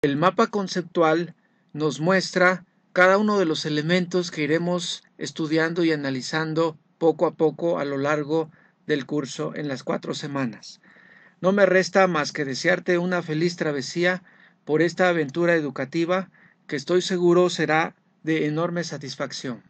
El mapa conceptual nos muestra cada uno de los elementos que iremos estudiando y analizando poco a poco a lo largo del curso en las cuatro semanas. No me resta más que desearte una feliz travesía por esta aventura educativa que estoy seguro será de enorme satisfacción.